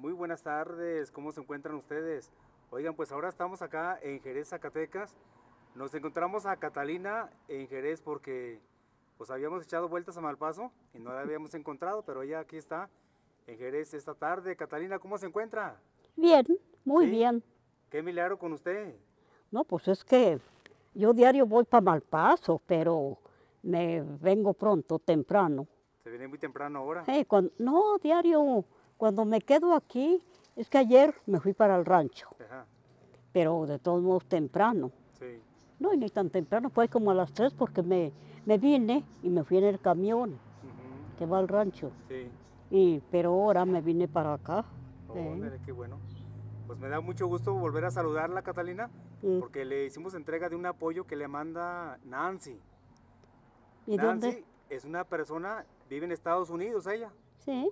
Muy buenas tardes, ¿cómo se encuentran ustedes? Oigan, pues ahora estamos acá en Jerez, Zacatecas. Nos encontramos a Catalina en Jerez porque pues habíamos echado vueltas a Malpaso y no la habíamos encontrado, pero ella aquí está en Jerez esta tarde. Catalina, ¿cómo se encuentra? Bien, muy bien. ¿Qué milagro con usted? No, pues es que yo diario voy para Malpaso, pero me vengo pronto, temprano. ¿Se viene muy temprano ahora? no, diario cuando me quedo aquí, es que ayer me fui para el rancho, pero de todos modos temprano. Sí. No, y ni tan temprano, fue como a las tres porque me, me vine y me fui en el camión que va al rancho. Sí. Y, pero ahora me vine para acá. Oh, qué bueno. Pues me da mucho gusto volver a saludarla, Catalina, porque le hicimos entrega de un apoyo que le manda Nancy. ¿Y Nancy dónde? es una persona, vive en Estados Unidos ella. Sí.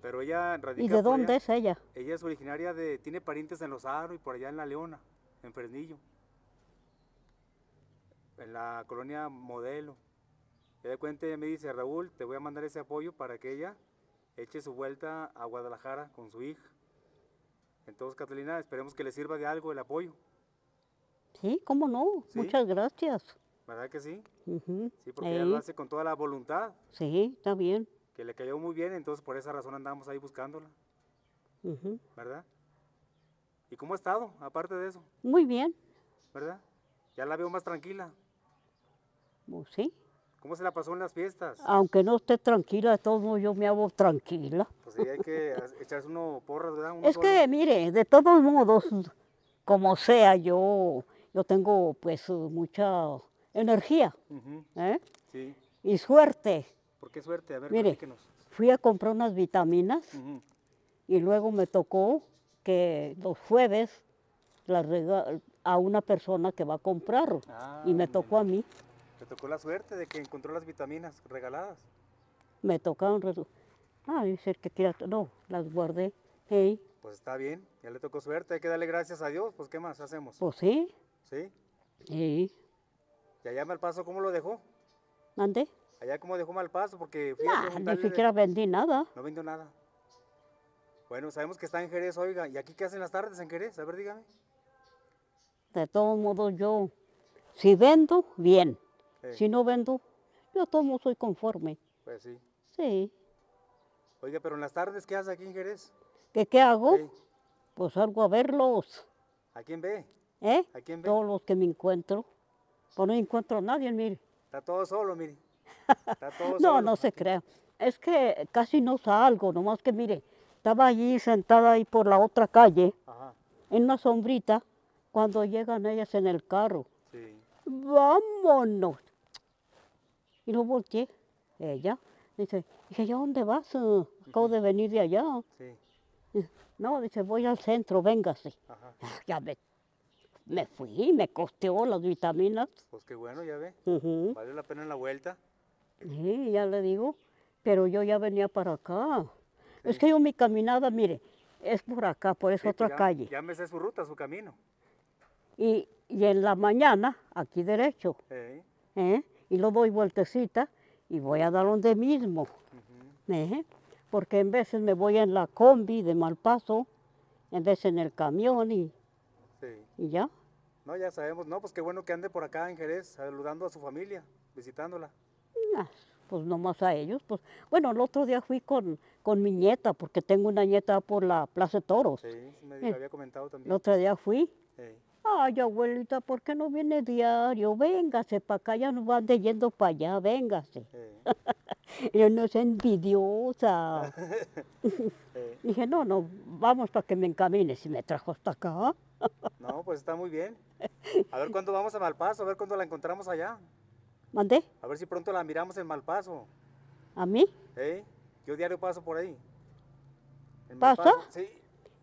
Pero ella radica ¿Y de dónde es ella? Ella es originaria de, tiene parientes en Los Aros y por allá en La Leona, en Fresnillo. En la colonia Modelo. y de cuenta ella me dice, Raúl, te voy a mandar ese apoyo para que ella eche su vuelta a Guadalajara con su hija. Entonces, Catalina, esperemos que le sirva de algo el apoyo. Sí, cómo no. Muchas gracias. ¿Verdad que sí? Sí, porque ella lo hace con toda la voluntad. Sí, está bien que le cayó muy bien, entonces por esa razón andamos ahí buscándola. ¿Verdad? ¿Y cómo ha estado, aparte de eso? Muy bien. ¿Verdad? Ya la veo más tranquila. Pues sí. ¿Cómo se la pasó en las fiestas? Aunque no esté tranquila, de todos modos yo me hago tranquila. Pues sí, hay que echarse uno porras, ¿verdad? es que, mire, de todos modos, como sea, yo, yo tengo pues mucha energía. ¿eh? Sí. Y suerte. ¿Por suerte? A ver, Mire, fui a comprar unas vitaminas y luego me tocó que los jueves las a una persona que va a comprar y me ah, tocó a mí. ¿Te tocó la suerte de que encontró las vitaminas regaladas? Me tocaron, ah, dice que quiera. no, las guardé, hey. Pues está bien, ya le tocó suerte, hay que darle gracias a Dios, pues ¿qué más hacemos? Pues sí. ¿Sí? Sí. ¿Y allá me al paso cómo lo dejó? ¿Mande? Allá como dejó mal paso porque fui Ni siquiera vendí nada. No vendió nada. Bueno, sabemos que está en Jerez, oiga. ¿Y aquí qué hacen las tardes en Jerez? A ver, dígame. De todos modos, yo, si vendo, bien. Si no vendo, yo tomo, soy conforme. Pues sí. Sí. Oiga, pero en las tardes, ¿qué hace aquí en Jerez? ¿Qué, qué hago? Pues salgo a verlos. ¿A quién ve? ¿Eh? ¿A quién ve? Todos los que me encuentro. Pues no encuentro a nadie, mire. Está todo solo, mire no, no se crea. Es que casi no salgo, nomás que mire, estaba allí sentada ahí por la otra calle, en una sombrita, cuando llegan ellas en el carro. Sí. Vámonos. Y no volteé, ella. Dice, dije, ¿ya dónde vas? Ah, acabo de venir de allá. Sí. No, dice, voy al centro, véngase. Ah, ya ve, me fui, me costeó las vitaminas. Pues qué bueno, ya ve. Vale la pena la vuelta. Sí, ya le digo, pero yo ya venía para acá. Es que yo mi caminada, mire, es por acá, por esa otra otra ya, calle. sé su ruta, su camino. Y, en la mañana, aquí derecho, ¿eh? y luego doy vueltecita y voy a dar donde mismo. ¿eh? Porque en veces me voy en la combi de mal paso, en veces en el camión y, y ya. No, ya sabemos. No, pues qué bueno que ande por acá en Jerez, saludando a su familia, visitándola. Pues no más a ellos. Pues. Bueno, el otro día fui con, mi nieta, porque tengo una nieta por la Plaza de Toros. Sí, me eh, había comentado también. El otro día fui. Ay, abuelita, ¿por qué no viene diario? Véngase para acá, ya no van de yendo para allá, véngase. Yo no es envidiosa. Dije, no, no, vamos para que me encamine. si me trajo hasta acá. no, pues está muy bien. A ver cuándo vamos a Malpaso, a ver cuándo la encontramos allá. ¿Mandé? A ver si pronto la miramos en Malpaso. ¿A mí? ¿Eh? Yo diario paso por ahí. ¿Pasa? sí.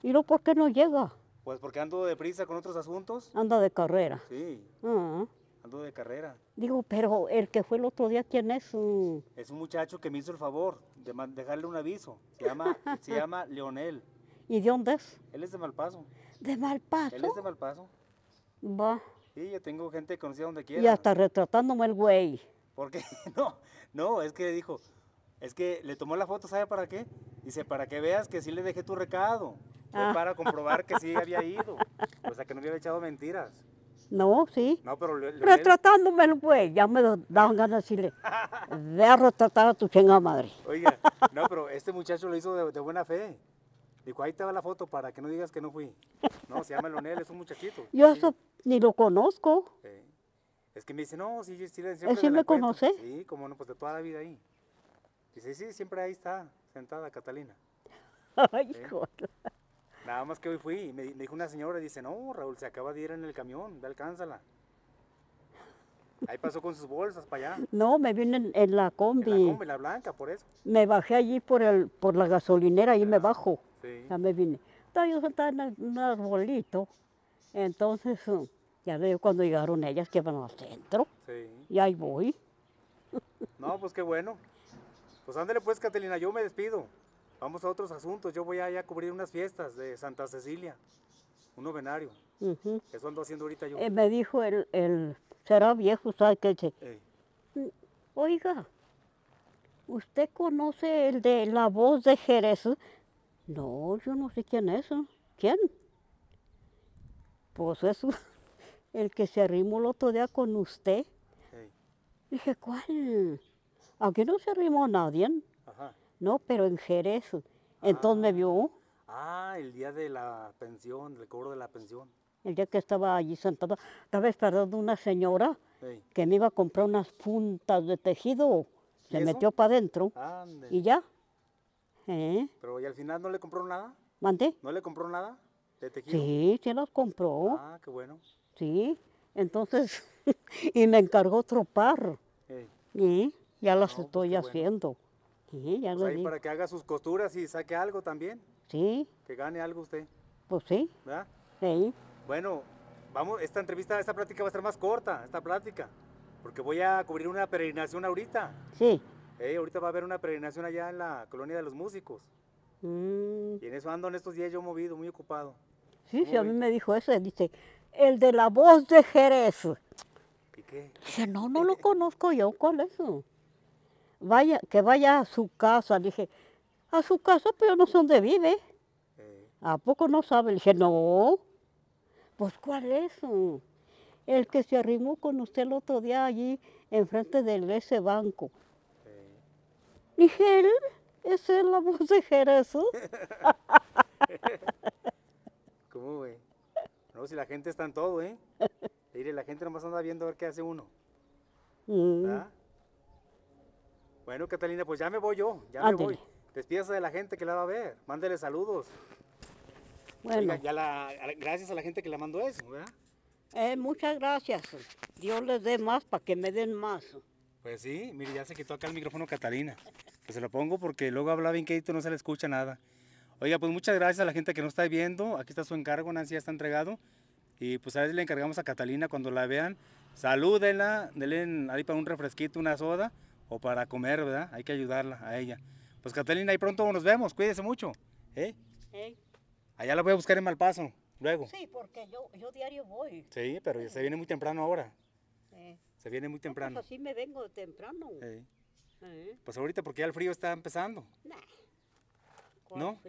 ¿Y luego por qué no llega? Pues porque ando deprisa con otros asuntos. Anda de carrera. Sí. Ah. Ando de carrera. Digo, pero el que fue el otro día, ¿quién es? Mm. Es un muchacho que me hizo el favor de dejarle un aviso. Se llama, se llama Leonel. ¿Y de dónde es? Él es de Malpaso. ¿De Malpaso? Él es de Malpaso. Va. Sí, yo tengo gente conocida donde quiera. Y hasta retratándome el güey. ¿Por qué? No, no, es que dijo, es que le tomó la foto, ¿sabe para qué? Dice, para que veas que sí le dejé tu recado. Ah. Para comprobar que sí había ido. O sea, que no había echado mentiras. No, sí. No, pero le, Retratándome el güey, ya me daban ganas de decirle, ve a retratar a tu chingada madre. Oiga, no, pero este muchacho lo hizo de, buena fe. Dijo, ahí te va la foto para que no digas que no fui. No, se llama Leonel, es un muchachito. Yo eso ni lo conozco. Es que me dice, no, sí, yo sí, siempre ¿Él sí me conoce? Sí, como no, pues de toda la vida ahí. Dice, sí, siempre ahí está, sentada Catalina. Ay, joder. Nada más que hoy fui y me, dijo una señora, dice, no, Raúl, se acaba de ir en el camión, ve, alcánzala. Ahí pasó con sus bolsas para allá. No, me vine en, la combi. En la combi, la blanca, por eso. Me bajé allí por el, por la gasolinera, ahí me ah, bajo. Sí. Ya me vine. Estaba yo sentada en un arbolito, entonces... Um, ya veo cuando llegaron ellas que van al centro. Sí. Y ahí voy. No, pues qué bueno. Pues ándale pues, Catalina, yo me despido. Vamos a otros asuntos. Yo voy allá a cubrir unas fiestas de Santa Cecilia, un novenario. Eso ando haciendo ahorita yo. Eh, me dijo el, el, será viejo, ¿sabe qué? Mm, oiga, ¿usted conoce el de la voz de Jerez? No, yo no sé quién es. ¿eh? ¿Quién? Pues eso. el que se arrimó el otro día con usted. Dije, ¿cuál? Aquí no se arrimó nadie. Ajá. No, pero en Jerez. Entonces me vio. Ah, el día de la pensión, del cobro de la pensión. El día que estaba allí sentada, estaba esperando una señora que me iba a comprar unas puntas de tejido. Se metió para adentro. Y ya. Eh. Pero al final no le compró nada? ¿Mandé? ¿No le compró nada de tejido? Sí, se las compró. Ah, qué bueno. Sí, entonces, y me encargó otro par. Y ya las pues, estoy haciendo. Sí, ya pues ahí para que haga sus costuras y saque algo también. Sí. Que gane algo usted. Pues sí. ¿Verdad? Sí. Bueno, vamos, esta entrevista, esta plática va a ser más corta, esta plática, porque voy a cubrir una peregrinación ahorita. Sí. ahorita va a haber una peregrinación allá en la colonia de los músicos. Mm. Y en eso ando en estos días yo movido, muy ocupado. Sí, sí, a mí me dijo eso, dice, el de la voz de Jerez. ¿Y qué? Dije, no, no lo conozco yo, ¿cuál es eso? Vaya, que vaya a su casa. Le Dije, a su casa, pero no sé dónde vive. Eh. ¿A poco no sabe? Le dije, no. Pues, ¿cuál es eso? El que se arrimó con usted el otro día allí, enfrente de ese banco. Eh. Dije, él, esa es la voz de Jerez. ¿Cómo ve? No, si la gente está en todo, ¿eh? Mire, la gente nomás anda viendo a ver qué hace uno. Mm. ¿Ah? Bueno, Catalina, pues ya me voy yo, ya me voy. Despídase de la gente que la va a ver, mándele saludos. Bueno. gracias a la gente que la mandó eso, Eh, muchas gracias. Dios les dé más para que me den más. Pues sí, mire, ya se quitó acá el micrófono Catalina. Pues se lo pongo porque luego habla bien y no se le escucha nada. Oiga, pues muchas gracias a la gente que nos está viendo. Aquí está su encargo, Nancy ya está entregado. Y pues a veces le encargamos a Catalina cuando la vean. Salúdenla, denle ahí para un refresquito, una soda o para comer, ¿verdad? Hay que ayudarla a ella. Pues Catalina, ahí pronto nos vemos. Cuídese mucho. ¿Eh? ¿Eh? Allá la voy a buscar en Malpaso, luego. Sí, porque yo, yo diario voy. Sí, pero ya se viene muy temprano ahora. Sí. Eh. Se viene muy pues, temprano. pues así me vengo temprano. Sí. Eh. Pues ahorita porque ya el frío está empezando. ¿No?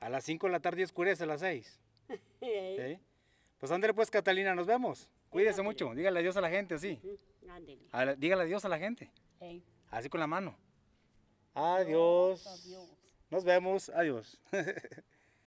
A las 5 de la tarde oscurece a las 6. Pues ándale pues Catalina, nos vemos. Cuídese mucho, dígale adiós a la gente, así. dígale adiós a la gente. Así con la mano. adiós. Nos vemos, adiós.